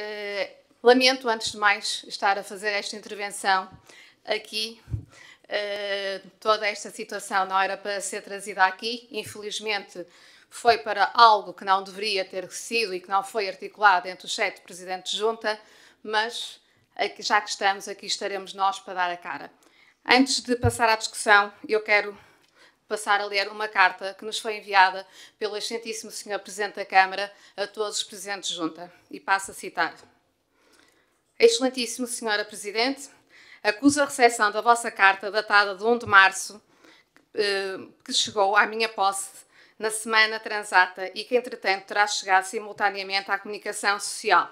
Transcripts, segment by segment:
Eh, lamento, antes de mais, estar a fazer esta intervenção aqui. Uh, toda esta situação não era para ser trazida aqui, infelizmente foi para algo que não deveria ter sido e que não foi articulado entre os sete presidentes de junta, mas já que estamos, aqui estaremos nós para dar a cara. Antes de passar à discussão, eu quero passar a ler uma carta que nos foi enviada pelo excelentíssimo Sr. Presidente da Câmara a todos os presentes junta, e passo a citar. Excelentíssimo Sra. Presidente, acuso a recepção da vossa carta datada de 1 de março, eh, que chegou à minha posse na semana transata e que, entretanto, terá chegado simultaneamente à comunicação social.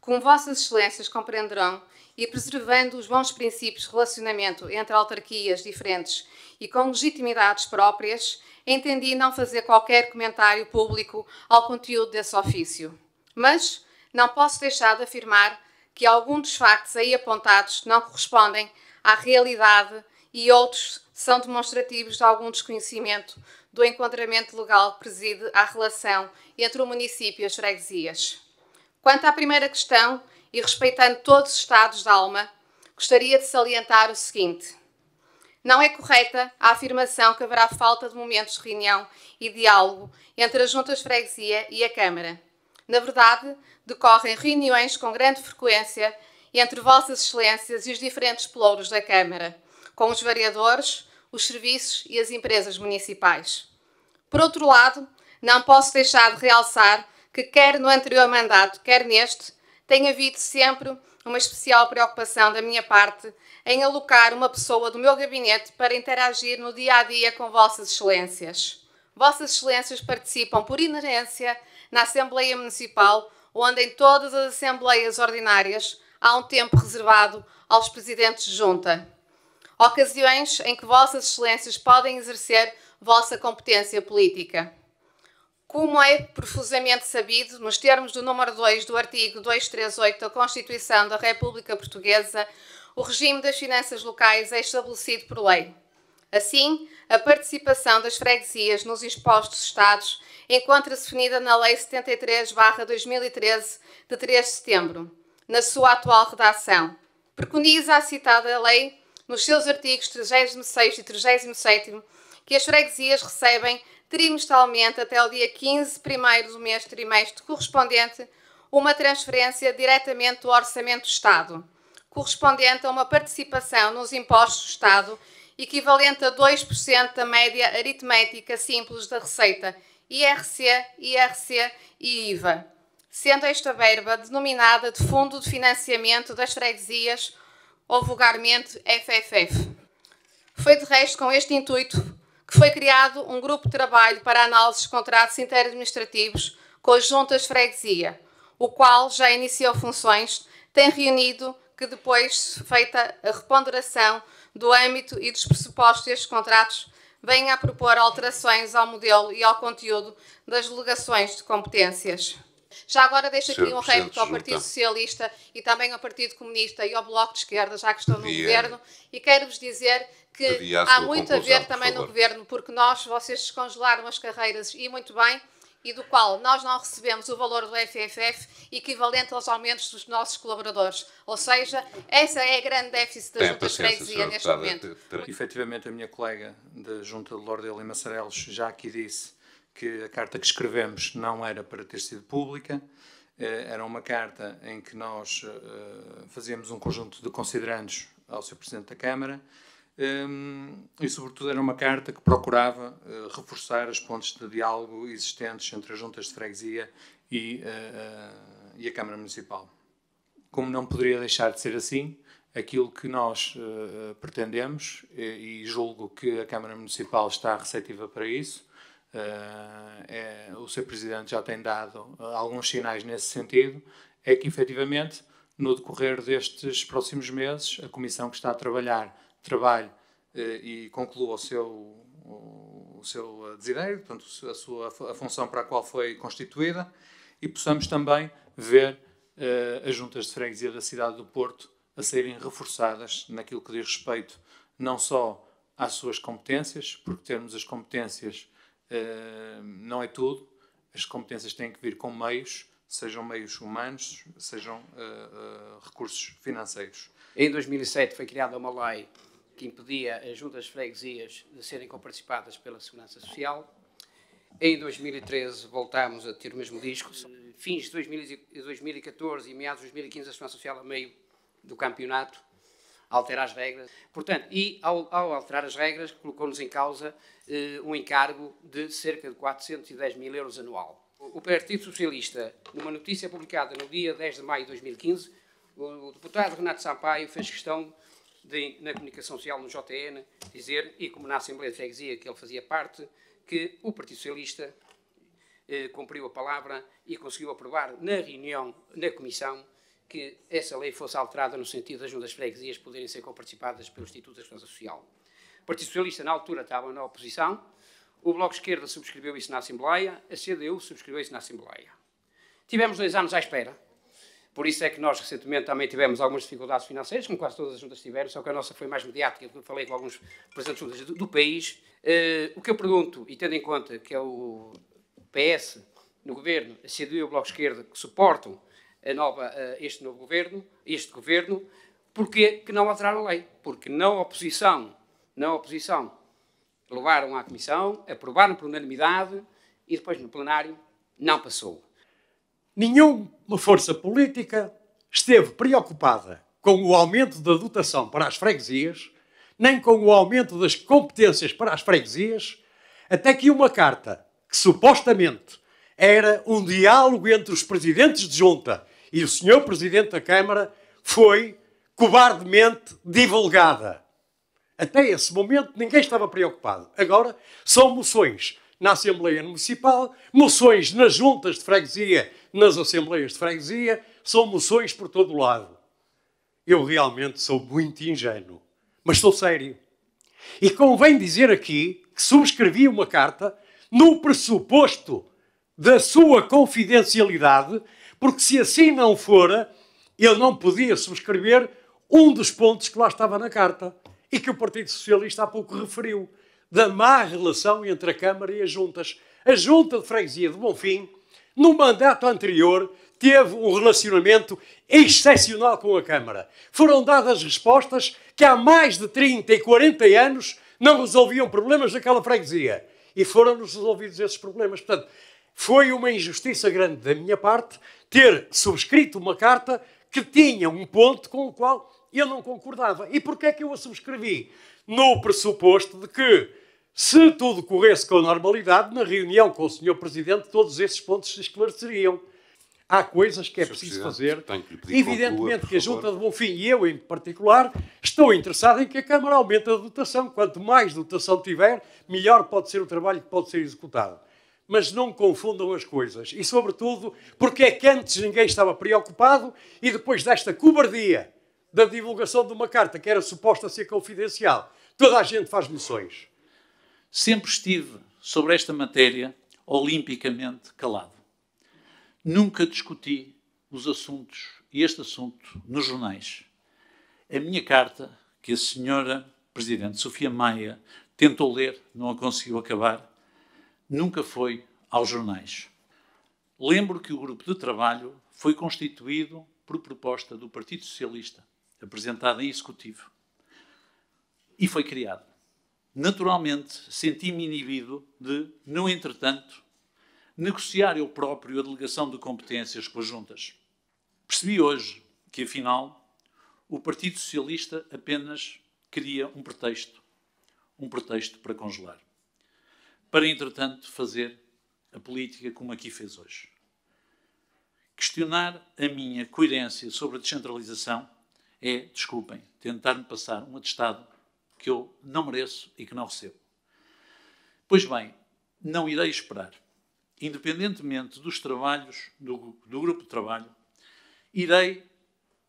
Como vossas excelências compreenderão, e preservando os bons princípios de relacionamento entre autarquias diferentes e com legitimidades próprias, entendi não fazer qualquer comentário público ao conteúdo desse ofício. Mas não posso deixar de afirmar que alguns dos factos aí apontados não correspondem à realidade e outros são demonstrativos de algum desconhecimento do enquadramento legal que preside à relação entre o município e as freguesias. Quanto à primeira questão, e respeitando todos os estados da alma, gostaria de salientar o seguinte: não é correta a afirmação que haverá falta de momentos de reunião e diálogo entre as juntas de freguesia e a Câmara. Na verdade, decorrem reuniões com grande frequência entre Vossas Excelências e os diferentes pelouros da Câmara, com os vereadores, os serviços e as empresas municipais. Por outro lado, não posso deixar de realçar que, quer no anterior mandato, quer neste, tem havido sempre uma especial preocupação da minha parte em alocar uma pessoa do meu gabinete para interagir no dia a dia com Vossas Excelências. Vossas Excelências participam por inerência na Assembleia Municipal, onde em todas as Assembleias Ordinárias há um tempo reservado aos Presidentes de Junta. Ocasiões em que Vossas Excelências podem exercer vossa competência política. Como é profusamente sabido, nos termos do número 2 do artigo 238 da Constituição da República Portuguesa, o regime das finanças locais é estabelecido por lei. Assim, a participação das freguesias nos impostos Estados encontra-se definida na Lei 73-2013, de 3 de setembro, na sua atual redação. Preconiza a citada lei, nos seus artigos 36 e 37, que as freguesias recebem trimestralmente até o dia 15, primeiro do mês trimestre correspondente, uma transferência diretamente do Orçamento do Estado, correspondente a uma participação nos impostos do Estado equivalente a 2% da média aritmética simples da receita IRC, IRC e IVA, sendo esta verba denominada de Fundo de Financiamento das Freguesias ou vulgarmente FFF. Foi de resto com este intuito que foi criado um grupo de trabalho para análise de contratos interadministrativos com as juntas freguesia, o qual já iniciou funções, tem reunido que depois, feita a reponderação do âmbito e dos pressupostos destes contratos, venha a propor alterações ao modelo e ao conteúdo das delegações de competências. Já agora deixo aqui um repto ao Partido tá. Socialista e também ao Partido Comunista e ao Bloco de Esquerda, já que estão no governo, e quero-vos dizer que há muito a ver também no governo, porque nós, vocês descongelaram as carreiras e muito bem e do qual nós não recebemos o valor do FFF equivalente aos aumentos dos nossos colaboradores. Ou seja, essa é a grande déficit da Junta de Freguesia neste momento. Efetivamente, a minha colega da Junta de Lorde Lima Sarelos já aqui disse que a carta que escrevemos não era para ter sido pública, eh, era uma carta em que nós eh, fazíamos um conjunto de considerandos ao Sr. Presidente da Câmara eh, e, sobretudo, era uma carta que procurava reforçar as pontes de diálogo existentes entre as juntas de freguesia e, e a Câmara Municipal. Como não poderia deixar de ser assim, aquilo que nós pretendemos, e julgo que a Câmara Municipal está receptiva para isso, eh, é, o seu presidente já tem dado eh, alguns sinais nesse sentido, é que efetivamente no decorrer destes próximos meses a comissão que está a trabalhar trabalhe eh, e conclua o seu o, o seu desiderio, portanto a sua a função para a qual foi constituída e possamos também ver as juntas de freguesia da cidade do Porto a serem reforçadas naquilo que diz respeito não só às suas competências, porque termos as competências eh, não é tudo. As competências têm que vir com meios, sejam meios humanos, sejam uh, uh, recursos financeiros. Em 2007 foi criada uma lei que impedia as juntas freguesias de serem comparticipadas pela Segurança Social. Em 2013 voltámos a ter o mesmo disco. Fins de 2014 e meados de 2015 a Segurança Social a meio do campeonato alterar as regras. Portanto, e ao, ao alterar as regras, colocou-nos em causa eh, um encargo de cerca de 410 mil euros anual. O Partido Socialista, numa notícia publicada no dia 10 de maio de 2015, o, o deputado Renato Sampaio fez questão de, na comunicação social no JN, dizer, e como na Assembleia de Freguesia que ele fazia parte, que o Partido Socialista eh, cumpriu a palavra e conseguiu aprovar na reunião, na comissão, que essa lei fosse alterada no sentido das juntas freguesias poderem ser coparticipadas pelo Instituto da Segurança Social. O Partido Socialista, na altura, estava na oposição, o Bloco Esquerda subscreveu isso na Assembleia, a CDU subscreveu isso na Assembleia. Tivemos dois anos à espera, por isso é que nós recentemente também tivemos algumas dificuldades financeiras, como quase todas as juntas tiveram, só que a nossa foi mais mediática, porque eu falei com alguns presidentes juntas do, do país. Uh, o que eu pergunto, e tendo em conta que é o PS no governo, a CDU e o Bloco Esquerda que suportam nova, este novo governo, este governo, porque que não alteraram a lei, porque na oposição, na oposição, levaram à comissão, aprovaram por unanimidade e depois no plenário não passou. Nenhuma força política esteve preocupada com o aumento da dotação para as freguesias, nem com o aumento das competências para as freguesias, até que uma carta que supostamente era um diálogo entre os presidentes de junta e o senhor presidente da Câmara foi cobardemente divulgada. Até esse momento ninguém estava preocupado. Agora são moções na Assembleia Municipal, moções nas juntas de freguesia, nas Assembleias de freguesia, são moções por todo o lado. Eu realmente sou muito ingênuo, mas estou sério. E convém dizer aqui que subscrevi uma carta no pressuposto da sua confidencialidade, porque se assim não fora, ele não podia subscrever um dos pontos que lá estava na carta e que o Partido Socialista há pouco referiu, da má relação entre a Câmara e as juntas. A Junta de Freguesia de Bonfim, no mandato anterior, teve um relacionamento excepcional com a Câmara. Foram dadas respostas que há mais de 30 e 40 anos não resolviam problemas daquela freguesia. E foram-nos resolvidos esses problemas. Portanto, foi uma injustiça grande da minha parte ter subscrito uma carta que tinha um ponto com o qual eu não concordava. E porquê é que eu a subscrevi? No pressuposto de que, se tudo corresse com normalidade, na reunião com o Sr. Presidente, todos esses pontos se esclareceriam. Há coisas que é Sr. preciso fazer. Que Evidentemente conclua, que a Junta de Bonfim e eu, em particular, estou interessado em que a Câmara aumente a dotação. Quanto mais dotação tiver, melhor pode ser o trabalho que pode ser executado mas não confundam as coisas. E, sobretudo, porque é que antes ninguém estava preocupado e depois desta cobardia da divulgação de uma carta que era suposta ser confidencial, toda a gente faz moções. Sempre estive sobre esta matéria olimpicamente calado. Nunca discuti os assuntos e este assunto nos jornais. A minha carta, que a senhora Presidente Sofia Maia tentou ler, não a conseguiu acabar, nunca foi aos jornais. Lembro que o grupo de trabalho foi constituído por proposta do Partido Socialista, apresentada em executivo, e foi criado. Naturalmente, senti-me inibido de, no entretanto, negociar eu próprio a delegação de competências juntas. Percebi hoje que, afinal, o Partido Socialista apenas queria um pretexto um pretexto para congelar para, entretanto, fazer a política como aqui fez hoje. Questionar a minha coerência sobre a descentralização é, desculpem, tentar-me passar um atestado que eu não mereço e que não recebo. Pois bem, não irei esperar. Independentemente dos trabalhos, do, do grupo de trabalho, irei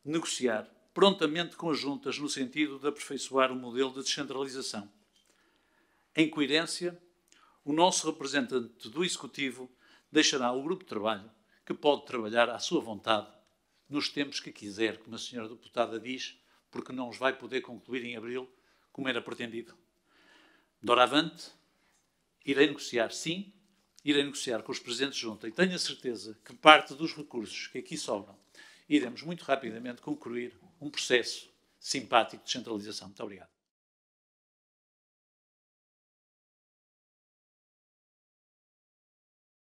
negociar prontamente conjuntas no sentido de aperfeiçoar o modelo de descentralização, em coerência o nosso representante do Executivo deixará o grupo de trabalho que pode trabalhar à sua vontade nos tempos que quiser, como a senhora deputada diz, porque não os vai poder concluir em abril como era pretendido. Doravante, irei negociar sim, irei negociar com os presidentes junta e tenho a certeza que parte dos recursos que aqui sobram iremos muito rapidamente concluir um processo simpático de descentralização. Muito obrigado.